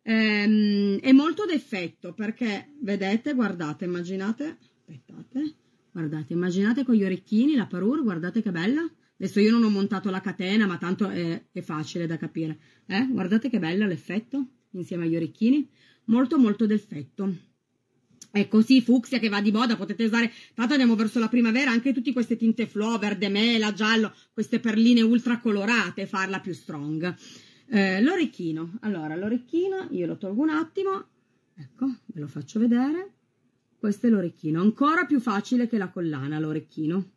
ehm, è molto d'effetto perché vedete, guardate, immaginate, aspettate, guardate, immaginate con gli orecchini la parure, guardate che bella. Adesso io non ho montato la catena, ma tanto è, è facile da capire. Eh? Guardate che bella l'effetto, insieme agli orecchini. Molto molto d'effetto. È così, fucsia che va di moda, potete usare, tanto andiamo verso la primavera, anche tutte queste tinte flow, verde mela, giallo, queste perline ultra colorate, farla più strong. Eh, l'orecchino, allora l'orecchino io lo tolgo un attimo, ecco, ve lo faccio vedere. Questo è l'orecchino, ancora più facile che la collana l'orecchino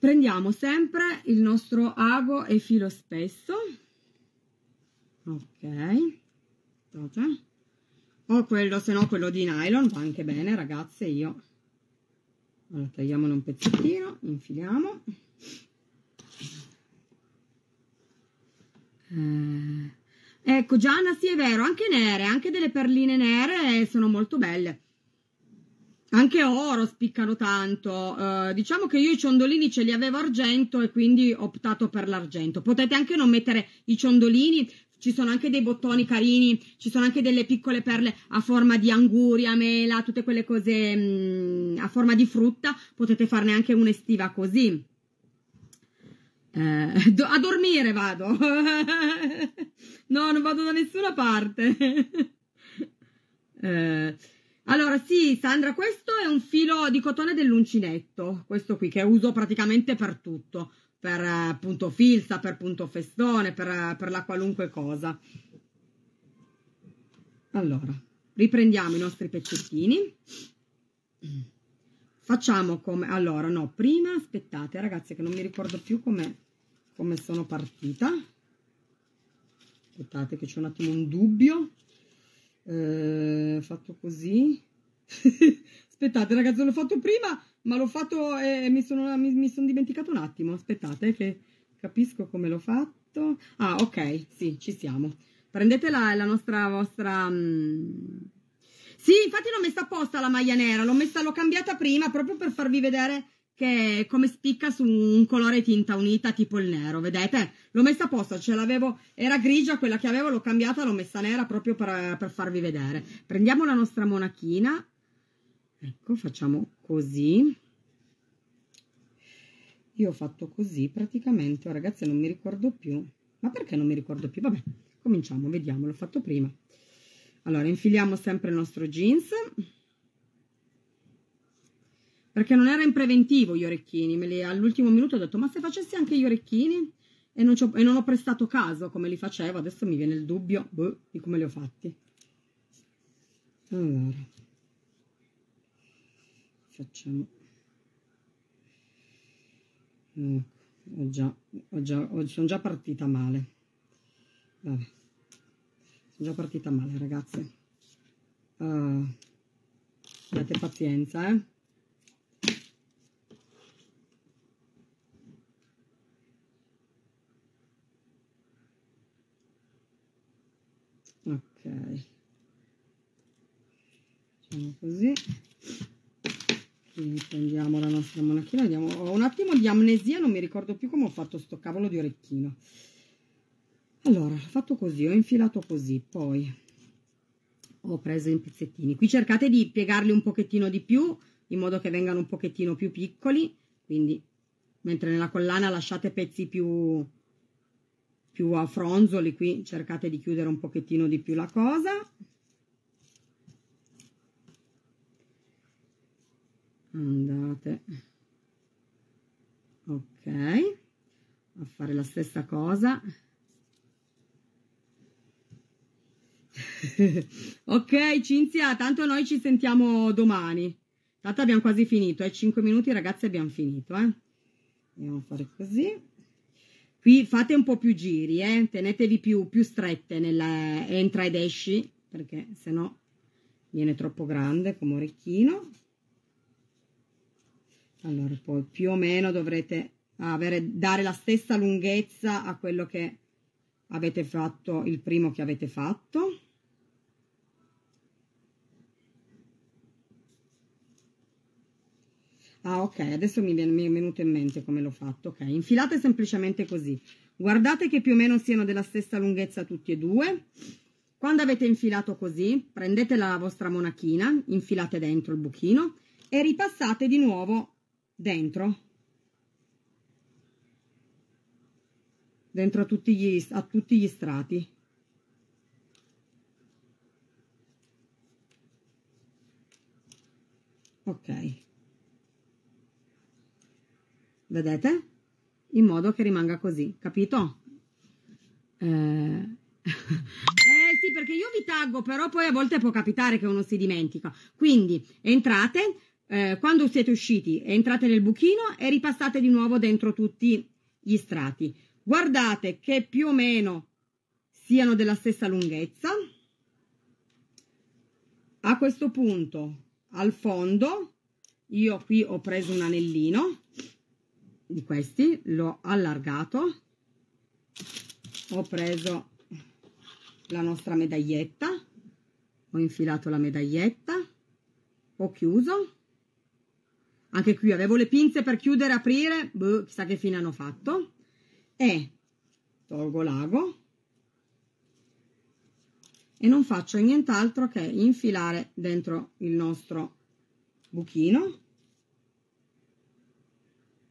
prendiamo sempre il nostro ago e filo spesso ok o quello se no quello di nylon va anche bene ragazze io allora tagliamolo un pezzettino infiliamo eh, ecco Gianna sì è vero anche nere anche delle perline nere eh, sono molto belle anche oro spiccano tanto. Uh, diciamo che io i ciondolini ce li avevo argento e quindi ho optato per l'argento. Potete anche non mettere i ciondolini, ci sono anche dei bottoni carini, ci sono anche delle piccole perle a forma di anguria, mela, tutte quelle cose mh, mm, a forma di frutta. Potete farne anche un'estiva così. Eh, a dormire vado. [LAUGHS] no, non vado da nessuna parte. [LAUGHS] eh, allora, sì, Sandra, questo è un filo di cotone dell'uncinetto, questo qui, che uso praticamente per tutto, per eh, punto filza, per punto festone, per, eh, per la qualunque cosa. Allora, riprendiamo i nostri pezzettini. Facciamo come... Allora, no, prima aspettate, ragazzi, che non mi ricordo più come, come sono partita. Aspettate che c'è un attimo un dubbio eh, fatto così [LAUGHS] aspettate ragazzi l'ho fatto prima ma l'ho fatto e eh, mi sono, mi, mi sono dimenticato un attimo aspettate che capisco come l'ho fatto ah ok sì ci siamo prendete la, la nostra vostra mh... Mm. sì infatti l'ho messa apposta la maglia nera l'ho messa l'ho cambiata prima proprio per farvi vedere che come spicca su un colore tinta unita tipo il nero, vedete? L'ho messa apposta, ce l'avevo, era grigia quella che avevo, l'ho cambiata, l'ho messa nera proprio per, per farvi vedere. Prendiamo la nostra monachina, ecco, facciamo così. Io ho fatto così praticamente, oh, ragazzi non mi ricordo più, ma perché non mi ricordo più? Vabbè, cominciamo, vediamo, l'ho fatto prima. Allora, infiliamo sempre il nostro jeans perché non era in preventivo gli orecchini, me li, all'ultimo minuto ho detto ma se facessi anche gli orecchini e non, e non ho prestato caso come li facevo, adesso mi viene il dubbio boh, di come li ho fatti. Allora, facciamo. Ecco, ho già, ho già, ho, sono già partita male. Vabbè, sono già partita male ragazze. Uh, date pazienza, eh. ok facciamo così quindi prendiamo la nostra monachina andiamo, ho un attimo di amnesia non mi ricordo più come ho fatto sto cavolo di orecchino allora ho fatto così ho infilato così poi ho preso in pezzettini qui cercate di piegarli un pochettino di più in modo che vengano un pochettino più piccoli quindi mentre nella collana lasciate pezzi più più a fronzoli qui cercate di chiudere un pochettino di più la cosa andate ok a fare la stessa cosa [LAUGHS] ok Cinzia tanto noi ci sentiamo domani tanto abbiamo quasi finito eh? 5 minuti ragazzi abbiamo finito eh? andiamo a fare così Qui fate un po' più giri, eh? tenetevi più, più strette nella entra ed esci, perché sennò viene troppo grande come orecchino. Allora, poi più o meno dovrete avere, dare la stessa lunghezza a quello che avete fatto, il primo che avete fatto. Ah ok, adesso mi, viene, mi è venuto in mente come l'ho fatto. Ok, infilate semplicemente così. Guardate che più o meno siano della stessa lunghezza tutti e due. Quando avete infilato così, prendete la vostra monachina, infilate dentro il buchino e ripassate di nuovo dentro. Dentro a tutti gli, a tutti gli strati. Ok vedete? In modo che rimanga così, capito? Eh... [LAUGHS] eh sì, perché io vi taggo, però poi a volte può capitare che uno si dimentica. Quindi entrate, eh, quando siete usciti, entrate nel buchino e ripassate di nuovo dentro tutti gli strati. Guardate che più o meno siano della stessa lunghezza. A questo punto, al fondo, io qui ho preso un anellino di questi l'ho allargato ho preso la nostra medaglietta ho infilato la medaglietta ho chiuso anche qui avevo le pinze per chiudere e aprire boh, chissà che fine hanno fatto e tolgo l'ago e non faccio nient'altro che infilare dentro il nostro buchino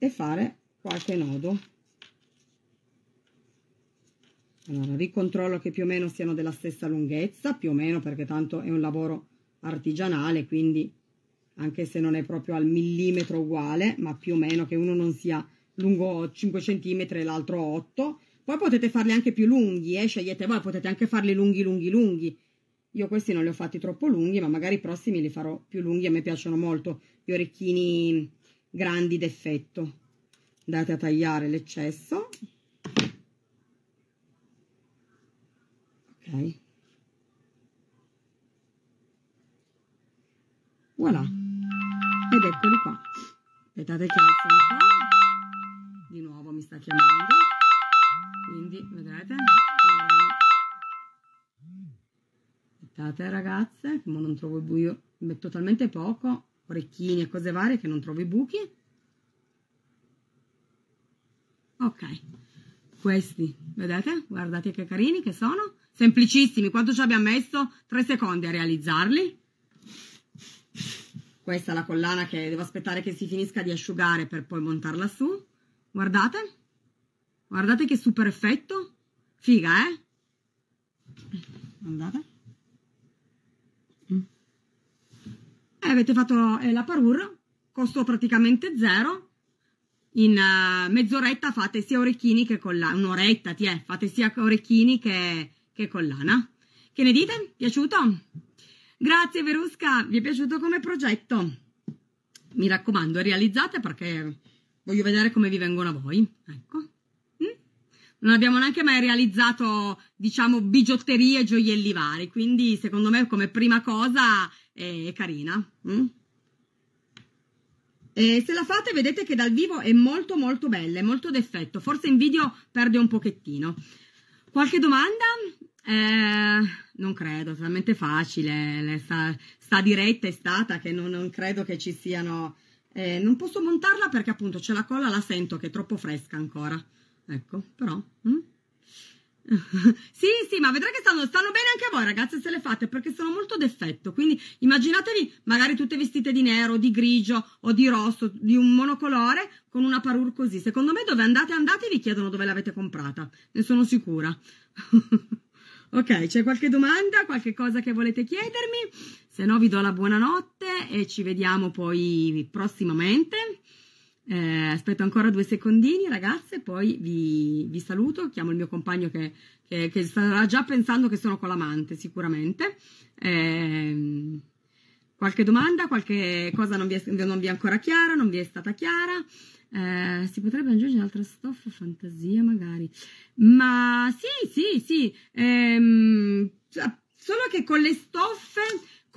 e fare qualche nodo allora ricontrollo che più o meno siano della stessa lunghezza più o meno perché tanto è un lavoro artigianale quindi anche se non è proprio al millimetro uguale ma più o meno che uno non sia lungo 5 cm e l'altro 8 poi potete farli anche più lunghi eh? scegliete voi potete anche farli lunghi lunghi lunghi io questi non li ho fatti troppo lunghi ma magari i prossimi li farò più lunghi a me piacciono molto gli orecchini grandi d'effetto andate a tagliare l'eccesso ok voilà ed eccoli qua aspettate che alzo un po' di nuovo mi sta chiamando quindi vedrete aspettate ragazze come non trovo il buio metto talmente poco orecchini e cose varie che non trovo i buchi ok questi vedete guardate che carini che sono semplicissimi quanto ci abbiamo messo Tre secondi a realizzarli questa è la collana che devo aspettare che si finisca di asciugare per poi montarla su guardate guardate che super effetto figa eh guardate eh, avete fatto eh, la parure, costo praticamente zero. In uh, mezz'oretta fate sia orecchini che collana, un'oretta ti è, fate sia orecchini che, che collana. Che ne dite? Piaciuto? Grazie Verusca, vi è piaciuto come progetto? Mi raccomando, realizzate perché voglio vedere come vi vengono a voi. Ecco non abbiamo neanche mai realizzato, diciamo, bigiotterie e gioielli vari, quindi secondo me come prima cosa è carina. Mm? E se la fate vedete che dal vivo è molto molto bella, è molto d'effetto, forse in video perde un pochettino. Qualche domanda? Eh, non credo, è talmente facile, sta, sta, diretta è stata che non, non credo che ci siano... Eh, non posso montarla perché appunto c'è la colla, la sento che è troppo fresca ancora. Ecco, però... Hm? [LAUGHS] sì, sì, ma vedrai che stanno, stanno, bene anche a voi, ragazze, se le fate, perché sono molto d'effetto. Quindi immaginatevi magari tutte vestite di nero, di grigio o di rosso, di un monocolore con una parure così. Secondo me dove andate andate vi chiedono dove l'avete comprata, ne sono sicura. [LAUGHS] ok, c'è qualche domanda, qualche cosa che volete chiedermi? Se no vi do la buonanotte e ci vediamo poi prossimamente. Eh, aspetto ancora due secondini, ragazze, poi vi, vi saluto. Chiamo il mio compagno che, che, che, starà già pensando che sono con l'amante, sicuramente. Eh, qualche domanda, qualche cosa non vi, è, non vi, è, ancora chiara, non vi è stata chiara. Eh, si potrebbe aggiungere un'altra stoffa, fantasia magari. Ma sì, sì, sì. Ehm, solo che con le stoffe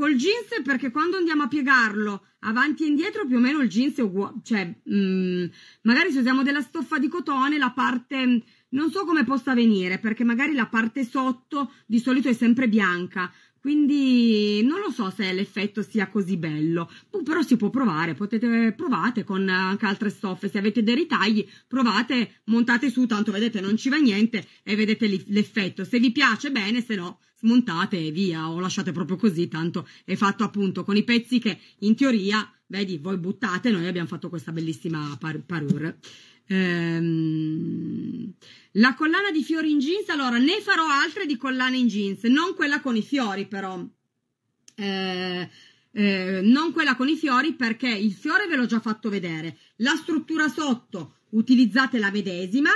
Col jeans perché quando andiamo a piegarlo avanti e indietro più o meno il jeans è uguale, cioè mm, magari se usiamo della stoffa di cotone la parte non so come possa venire perché magari la parte sotto di solito è sempre bianca, quindi non lo so se l'effetto sia così bello, però si può provare, potete provate con anche altre stoffe, se avete dei ritagli provate, montate su, tanto vedete non ci va niente e vedete l'effetto, se vi piace bene, se no smontate e via o lasciate proprio così, tanto è fatto appunto con i pezzi che in teoria, vedi, voi buttate, noi abbiamo fatto questa bellissima par- parure. Ehm, la collana di fiori in jeans, allora ne farò altre di collane in jeans, non quella con i fiori però. Eh, eh, non quella con i fiori perché il fiore ve l'ho già fatto vedere. La struttura sotto utilizzate la medesima,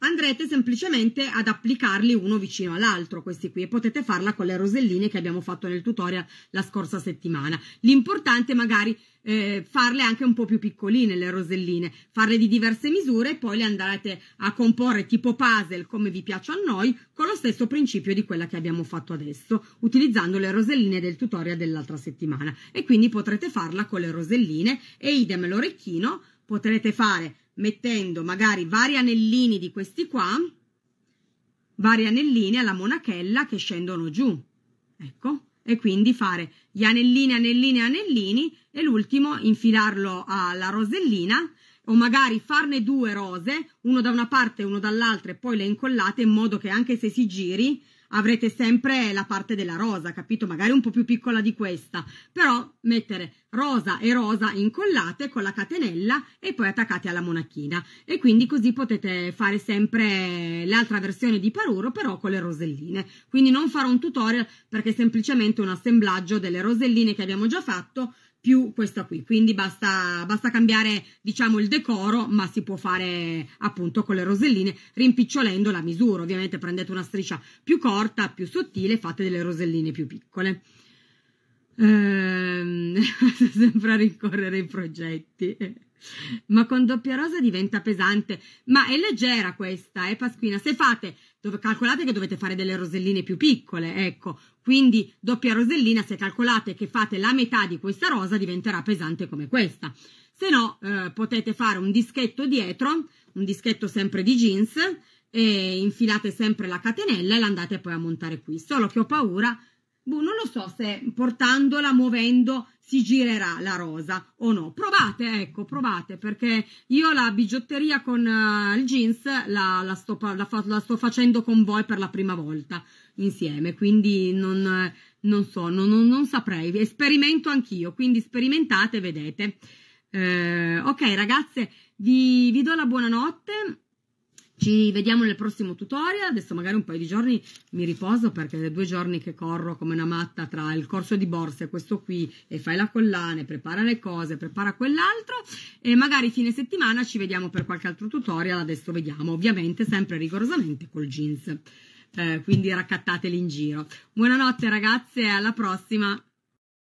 andrete semplicemente ad applicarli uno vicino all'altro, questi qui, e potete farla con le roselline che abbiamo fatto nel tutorial la scorsa settimana. L'importante è magari eh, farle anche un po' più piccoline le roselline, farle di diverse misure e poi le andate a comporre tipo puzzle come vi piace a noi, con lo stesso principio di quella che abbiamo fatto adesso, utilizzando le roselline del tutorial dell'altra settimana. E quindi potrete farla con le roselline e idem l'orecchino, potrete fare mettendo magari vari anellini di questi qua, vari anellini alla monachella che scendono giù. Ecco, e quindi fare gli anellini, anellini, anellini e l'ultimo infilarlo alla rosellina o magari farne due rose, uno da una parte e uno dall'altra e poi le incollate in modo che anche se si giri avrete sempre la parte della rosa, capito? Magari un po' più piccola di questa, però mettere rosa e rosa incollate con la catenella e poi attaccate alla monachina e quindi così potete fare sempre l'altra versione di paruro però con le roselline quindi non farò un tutorial perché è semplicemente un assemblaggio delle roselline che abbiamo già fatto più questa qui. Quindi basta, basta cambiare diciamo il decoro, ma si può fare appunto con le roselline rimpicciolendo la misura. Ovviamente prendete una striscia più corta, più sottile fate delle roselline più piccole. Ehm, [LAUGHS] sempre a ricorrere ai progetti. Ma con doppia rosa diventa pesante, ma è leggera questa, è eh, pasquina. Se fate, dove, calcolate che dovete fare delle roselline più piccole, ecco, quindi doppia rosellina, se calcolate che fate la metà di questa rosa, diventerà pesante come questa. Se no, eh, potete fare un dischetto dietro, un dischetto sempre di jeans, e infilate sempre la catenella e la andate poi a montare qui. Solo che ho paura boh, non lo so se portandola, muovendo, si girerà la rosa o no. Provate, ecco, provate, perché io la bigiotteria con uh, il jeans la, la, sto, la, fa, la, sto, facendo con voi per la prima volta insieme, quindi non, non so, non, non, saprei. Sperimento anch'io, quindi sperimentate e vedete. Eh, ok, ragazze, vi, vi do la buonanotte ci vediamo nel prossimo tutorial, adesso magari un paio di giorni mi riposo perché è due giorni che corro come una matta tra il corso di borse, questo qui, e fai la collana prepara le cose, prepara quell'altro e magari fine settimana ci vediamo per qualche altro tutorial, adesso vediamo, ovviamente sempre rigorosamente col jeans, eh, quindi raccattateli in giro. Buonanotte ragazze alla prossima!